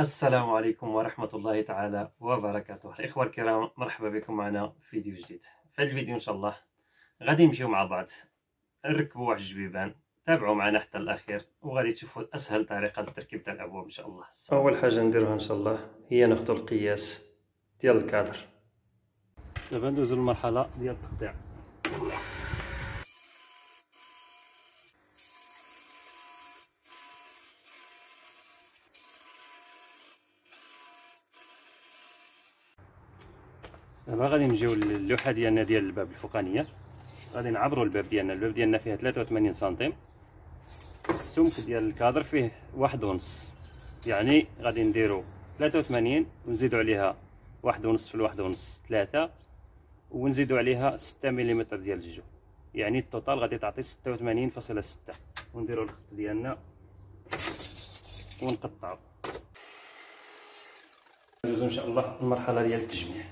السلام عليكم ورحمة الله تعالى وبركاته الإخوة الكرام مرحبا بكم معنا في فيديو جديد في الفيديو إن شاء الله غادي نمشيو مع بعض نركبوا واحد الجبيبان تابعوا معنا حتى الأخير وغادي تشوفوا أسهل طريقة للتركيب تاع الأبواب إن شاء الله أول حاجة نديروها إن شاء الله هي ناخذ القياس ديال الكادر دابا ندوزو للمرحلة ديال التقطيع دابا غادي نجيو للوحه ديالنا ديال الباب الفوقانيه غادي نعبروا الباب ديالنا الباب ديالنا فيها 83 سنتيم السمك ديال الكادر فيه واحد ونص يعني غادي نديرو 83 ونزيدو عليها واحد ونص في الواحد ونص ثلاثة ونزيدو عليها ستة مليمتر ديال الجو يعني التوتال غادي تعطي ستة وثمانين فاصلة ستة ونديرو الخط ديالنا ونقطعو ندوزو ان شاء الله المرحلة ديال التجميع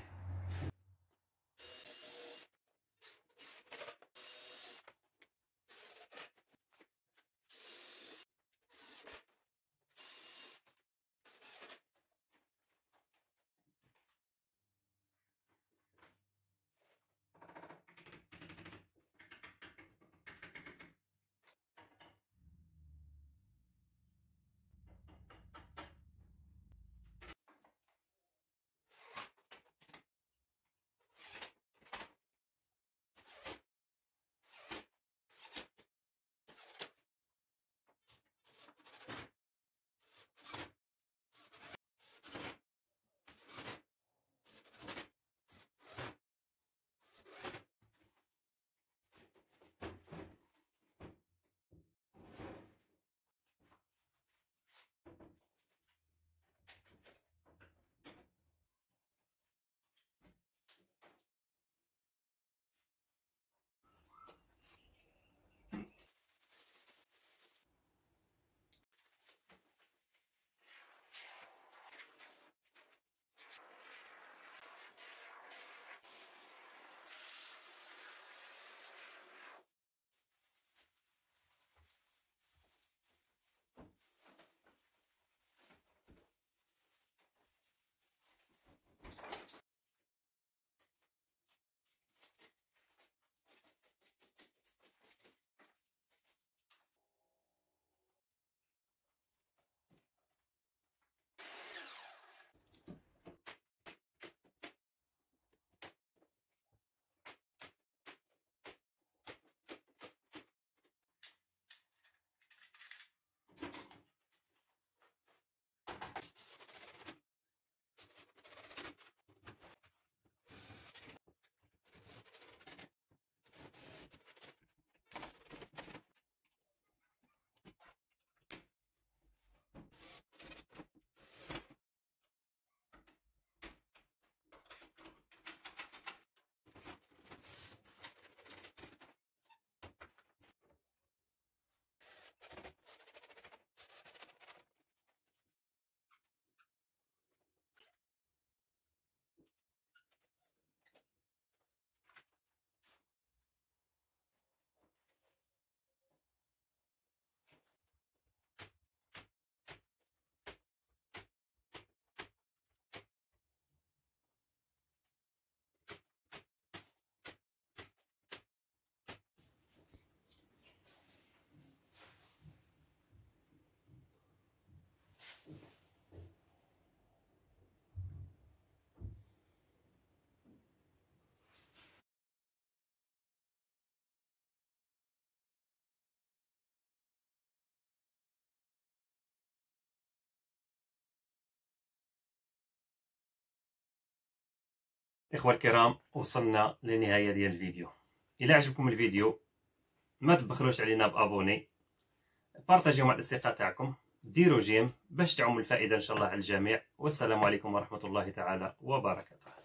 اخوة الكرام وصلنا لنهاية ديال الفيديو الى عجبكم الفيديو ما تبخلوش علينا بابوني بارتاجيو مع الاصدقاء تاعكم ديروا جيم باش تعم الفائدة ان شاء الله على الجميع والسلام عليكم ورحمة الله تعالى وبركاته